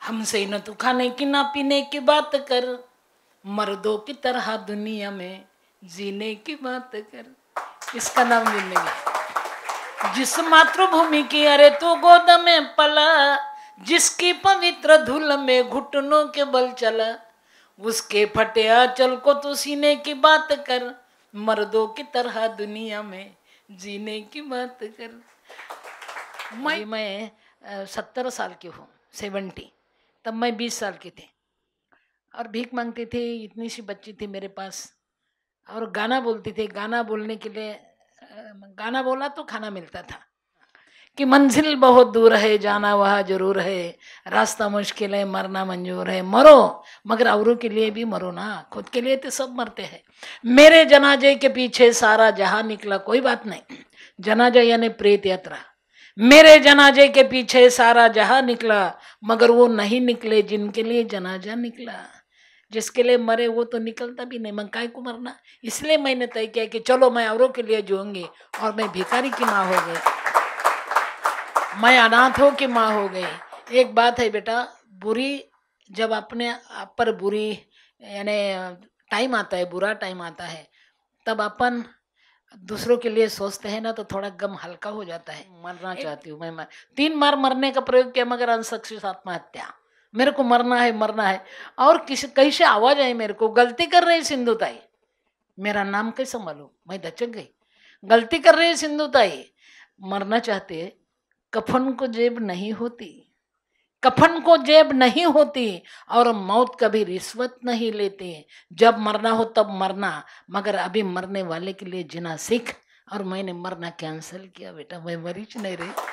हमसे न तो खाने की ना पीने की बात कर मर्दों की तरह दुनिया में जीने की बात कर इसका नाम जिंदगी जिस मातृभूमि की अरे तू गोद में पला जिसकी पवित्र धूल में घुटनों के बल चला उसके फटे आंचल को तू सीने की बात कर मर्दों की तरह दुनिया में जीने की बात कर मैं मैं सत्तर साल की हूँ सेवेंटी तब मैं बीस साल की थी और भीख मांगती थी इतनी सी बच्ची थी मेरे पास और गाना बोलती थी गाना बोलने के लिए गाना बोला तो खाना मिलता था कि मंजिल बहुत दूर है जाना वहाँ जरूर है रास्ता मुश्किल है मरना मंजूर है मरो मगर औरों के लिए भी मरो ना खुद के लिए तो सब मरते हैं मेरे जनाजे के पीछे सारा जहां निकला कोई बात नहीं जनाजा यानी प्रेत यात्रा मेरे जनाजे के पीछे सारा जहां निकला मगर वो नहीं निकले जिनके लिए जनाजा निकला जिसके लिए मरे वो तो निकलता भी नहीं मैं काय को मरना इसलिए मैंने तय किया कि चलो मैं औरों के लिए जोंगी और मैं भिखारी की माँ हो गई मैं अनाथों की माँ हो गई एक बात है बेटा बुरी जब अपने आप पर बुरी यानी टाइम आता है बुरा टाइम आता है तब अपन दूसरों के लिए सोचते हैं ना तो थोड़ा गम हल्का हो जाता है मरना चाहती हूँ मैं मर तीन बार मरने का प्रयोग किया मगर अनसक्सेस आत्महत्या मेरे को मरना है मरना है और किस कैसे आवाज आई मेरे को गलती कर रही सिंधुताई मेरा नाम कैसे मालूम मैं दचक गई गलती कर रही सिंधुताई मरना चाहते कफन को जेब नहीं होती कफन को जेब नहीं होती और मौत कभी रिश्वत नहीं लेते जब मरना हो तब मरना मगर अभी मरने वाले के लिए जिना सीख और मैंने मरना कैंसिल किया बेटा मैं मरीज नहीं रही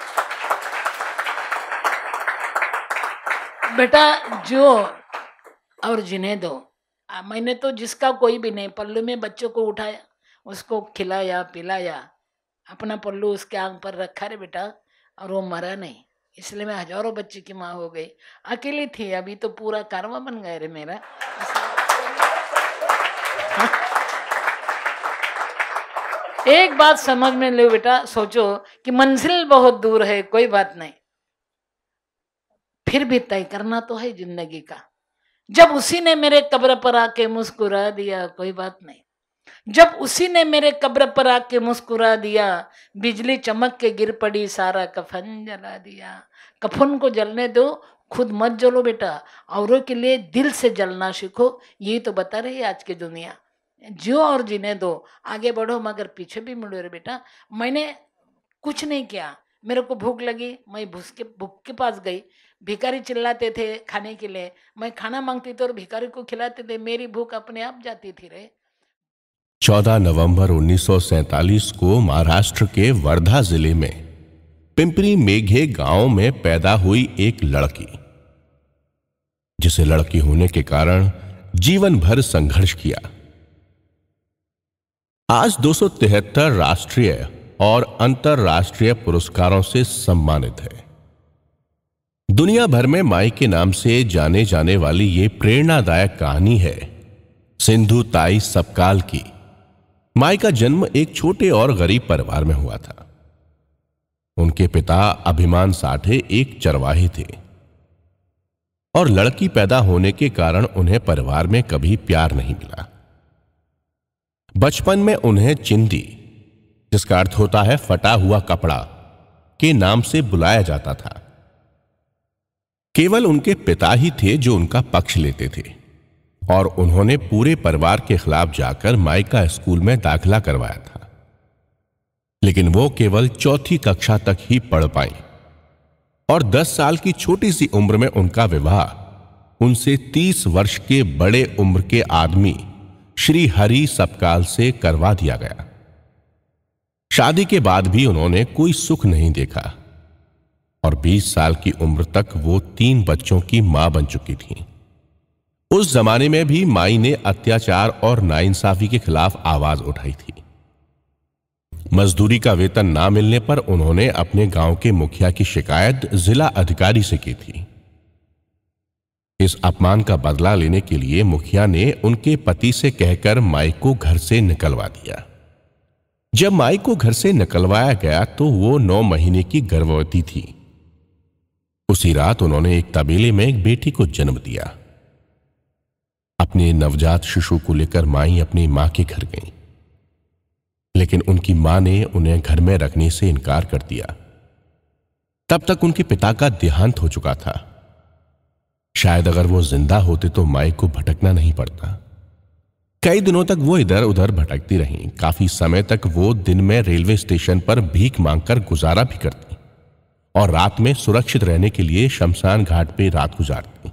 बेटा जो और जिन्हें दो मैंने तो जिसका कोई भी नहीं पल्लू में बच्चों को उठाया उसको खिलाया पिलाया अपना पल्लू उसके आग पर रखा रे बेटा और वो मरा नहीं इसलिए मैं हजारों बच्चे की माँ हो गई अकेली थी अभी तो पूरा कारवा बन गया रे मेरा एक बात समझ में लो बेटा सोचो कि मंजिल बहुत दूर है कोई बात नहीं फिर भी तय करना तो है जिंदगी का जब उसी ने मेरे कब्र पर आके मुस्कुरा दिया कोई बात नहीं जब उसी ने मेरे कब्र पर आके मुस्कुरा दिया बिजली चमक के गिर पड़ी सारा कफन जला दिया कफन को जलने दो खुद मत जलो बेटा औरों के लिए दिल से जलना सीखो यही तो बता रही है आज की दुनिया जियो और जीने दो आगे बढ़ो मगर पीछे भी मुड़ो रे बेटा मैंने कुछ नहीं किया मेरे को भूख लगी मैं भूख के भूख के पास गई भिकारी चिल्लाते थे खाने के लिए मैं खाना मांगती थी और भिकारी को खिलाते थे मेरी भूख अपने आप जाती थी रे 14 नवंबर 1947 को महाराष्ट्र के वर्धा जिले में पिंपरी मेघे गांव में पैदा हुई एक लड़की जिसे लड़की होने के कारण जीवन भर संघर्ष किया आज दो राष्ट्रीय और अंतर्राष्ट्रीय पुरस्कारों से सम्मानित है दुनिया भर में माई के नाम से जाने जाने वाली ये प्रेरणादायक कहानी है सिंधु ताई सबकाल की माई का जन्म एक छोटे और गरीब परिवार में हुआ था उनके पिता अभिमान साठे एक चरवाहे थे और लड़की पैदा होने के कारण उन्हें परिवार में कभी प्यार नहीं मिला बचपन में उन्हें चिंदी जिसका अर्थ होता है फटा हुआ कपड़ा के नाम से बुलाया जाता था केवल उनके पिता ही थे जो उनका पक्ष लेते थे और उन्होंने पूरे परिवार के खिलाफ जाकर माइका स्कूल में दाखिला करवाया था लेकिन वो केवल चौथी कक्षा तक ही पढ़ पाई और 10 साल की छोटी सी उम्र में उनका विवाह उनसे 30 वर्ष के बड़े उम्र के आदमी श्री हरि सपकाल से करवा दिया गया शादी के बाद भी उन्होंने कोई सुख नहीं देखा और 20 साल की उम्र तक वो तीन बच्चों की मां बन चुकी थी उस जमाने में भी माई ने अत्याचार और नाइंसाफी के खिलाफ आवाज उठाई थी मजदूरी का वेतन ना मिलने पर उन्होंने अपने गांव के मुखिया की शिकायत जिला अधिकारी से की थी इस अपमान का बदला लेने के लिए मुखिया ने उनके पति से कहकर माई को घर से निकलवा दिया जब माई को घर से निकलवाया गया तो वो नौ महीने की गर्भवती थी उसी रात उन्होंने एक तबेले में एक बेटी को जन्म दिया अपने नवजात शिशु को लेकर माई अपनी मां के घर गईं लेकिन उनकी मां ने उन्हें घर में रखने से इनकार कर दिया तब तक उनके पिता का देहांत हो चुका था शायद अगर वो जिंदा होते तो माई को भटकना नहीं पड़ता कई दिनों तक वो इधर उधर भटकती रहीं काफी समय तक वो दिन में रेलवे स्टेशन पर भीख मांगकर गुजारा भी करती और रात में सुरक्षित रहने के लिए शमशान घाट पे रात गुजारती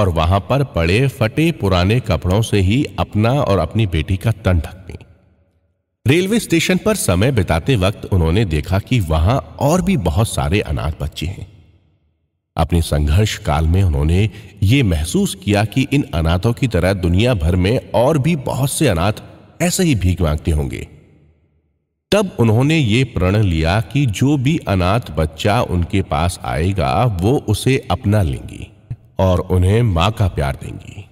और वहां पर पड़े फटे पुराने कपड़ों से ही अपना और अपनी बेटी का तन ढकती रेलवे स्टेशन पर समय बिताते वक्त उन्होंने देखा कि वहां और भी बहुत सारे अनाथ बच्चे हैं अपने संघर्ष काल में उन्होंने ये महसूस किया कि इन अनाथों की तरह दुनिया भर में और भी बहुत से अनाथ ऐसे ही भीख मांगते होंगे तब उन्होंने ये प्रण लिया कि जो भी अनाथ बच्चा उनके पास आएगा वो उसे अपना लेंगी और उन्हें माँ का प्यार देंगी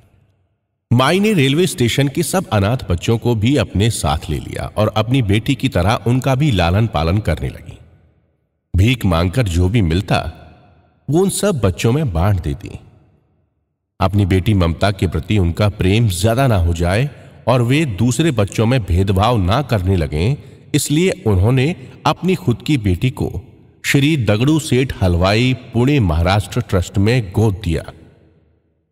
माई ने रेलवे स्टेशन के सब अनाथ बच्चों को भी अपने साथ ले लिया और अपनी बेटी की तरह उनका भी लालन पालन करने लगी भीख मांगकर जो भी मिलता वो उन सब बच्चों में बांट देती अपनी बेटी ममता के प्रति उनका प्रेम ज्यादा ना हो जाए और वे दूसरे बच्चों में भेदभाव ना करने लगें इसलिए उन्होंने अपनी खुद की बेटी को श्री दगड़ू सेठ हलवाई पुणे महाराष्ट्र ट्रस्ट में गोद दिया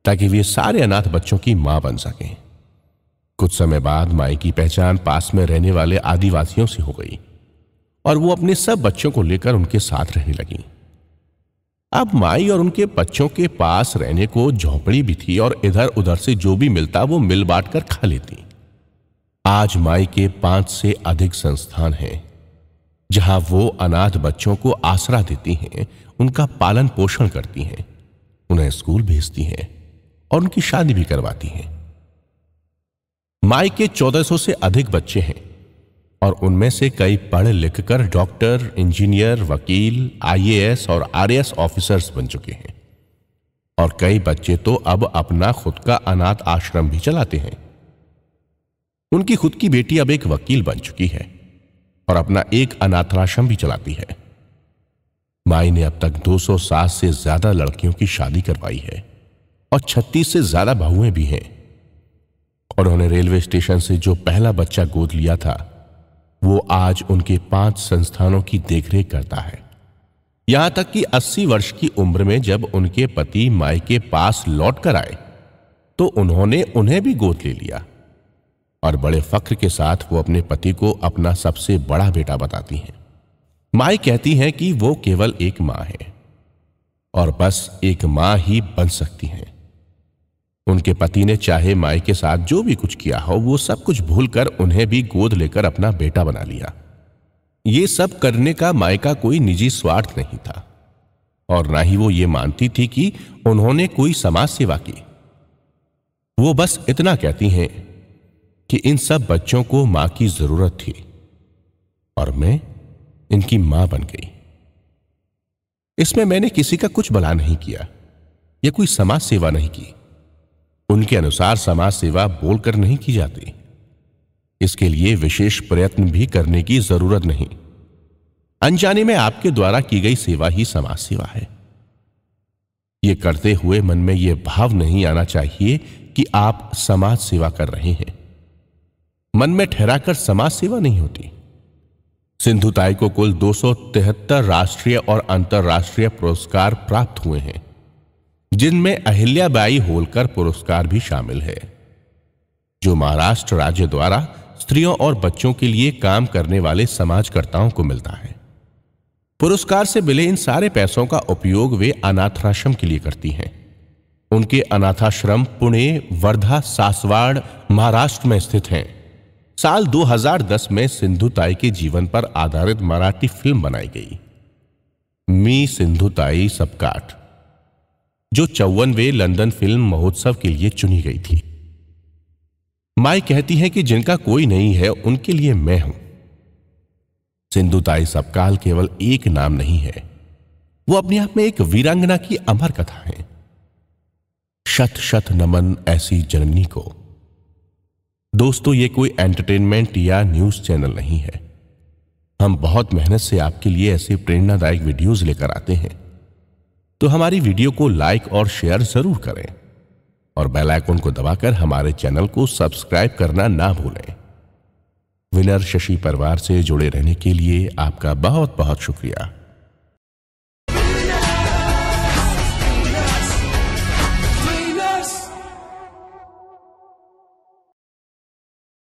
ताकि वे सारे अनाथ बच्चों की मां बन सकें कुछ समय बाद माई की पहचान पास में रहने वाले आदिवासियों से हो गई और वो अपने सब बच्चों को लेकर उनके साथ रहने लगी अब माई और उनके बच्चों के पास रहने को झोपड़ी भी थी और इधर उधर से जो भी मिलता वो मिल बांट कर खा लेती आज माई के पांच से अधिक संस्थान हैं जहां वो अनाथ बच्चों को आसरा देती हैं उनका पालन पोषण करती हैं उन्हें स्कूल भेजती हैं और उनकी शादी भी करवाती हैं माई के 1400 से अधिक बच्चे हैं और उनमें से कई पढ़ लिख कर डॉक्टर इंजीनियर वकील आईएएस और आरएएस ऑफिसर्स बन चुके हैं और कई बच्चे तो अब अपना खुद का अनाथ आश्रम भी चलाते हैं उनकी खुद की बेटी अब एक वकील बन चुकी है और अपना एक अनाथराश्रम भी चलाती है माई ने अब तक 207 से ज्यादा लड़कियों की शादी करवाई है और 36 से ज्यादा बहुएं भी हैं और उन्होंने रेलवे स्टेशन से जो पहला बच्चा गोद लिया था वो आज उनके पांच संस्थानों की देखरेख करता है यहां तक कि 80 वर्ष की उम्र में जब उनके पति माई के पास लौट कर आए तो उन्होंने उन्हें भी गोद ले लिया और बड़े फक्र के साथ वो अपने पति को अपना सबसे बड़ा बेटा बताती हैं माई कहती हैं कि वो केवल एक माँ है और बस एक माँ ही बन सकती हैं उनके पति ने चाहे माई के साथ जो भी कुछ किया हो वो सब कुछ भूलकर उन्हें भी गोद लेकर अपना बेटा बना लिया ये सब करने का माई का कोई निजी स्वार्थ नहीं था और ना ही वो ये मानती थी कि उन्होंने कोई समाज सेवा की वो बस इतना कहती हैं कि इन सब बच्चों को मां की जरूरत थी और मैं इनकी मां बन गई इसमें मैंने किसी का कुछ भला नहीं किया या कोई समाज सेवा नहीं की उनके अनुसार समाज सेवा बोलकर नहीं की जाती इसके लिए विशेष प्रयत्न भी करने की जरूरत नहीं अनजाने में आपके द्वारा की गई सेवा ही समाज सेवा है ये करते हुए मन में यह भाव नहीं आना चाहिए कि आप समाज सेवा कर रहे हैं मन में ठहराकर समाज सेवा नहीं होती सिंधुताई को कुल दो राष्ट्रीय और अंतर्राष्ट्रीय पुरस्कार प्राप्त हुए हैं जिनमें अहिल्याबाई होलकर पुरस्कार भी शामिल है जो महाराष्ट्र राज्य द्वारा स्त्रियों और बच्चों के लिए काम करने वाले समाजकर्ताओं को मिलता है पुरस्कार से मिले इन सारे पैसों का उपयोग वे अनाथाश्रम के लिए करती हैं उनके अनाथाश्रम पुणे वर्धा सासवाड़ महाराष्ट्र में स्थित हैं साल 2010 में सिंधुताई के जीवन पर आधारित मराठी फिल्म बनाई गई मी सिंधुताई सबकाट जो चौवनवे लंदन फिल्म महोत्सव के लिए चुनी गई थी माई कहती है कि जिनका कोई नहीं है उनके लिए मैं हूं सिंधुताई सबकाल केवल एक नाम नहीं है वो अपने आप में एक वीरांगना की अमर कथा है शत शत नमन ऐसी जननी को दोस्तों ये कोई एंटरटेनमेंट या न्यूज चैनल नहीं है हम बहुत मेहनत से आपके लिए ऐसे प्रेरणादायक वीडियोस लेकर आते हैं तो हमारी वीडियो को लाइक और शेयर जरूर करें और बेल आइकन को दबाकर हमारे चैनल को सब्सक्राइब करना ना भूलें विनर शशि परिवार से जुड़े रहने के लिए आपका बहुत बहुत शुक्रिया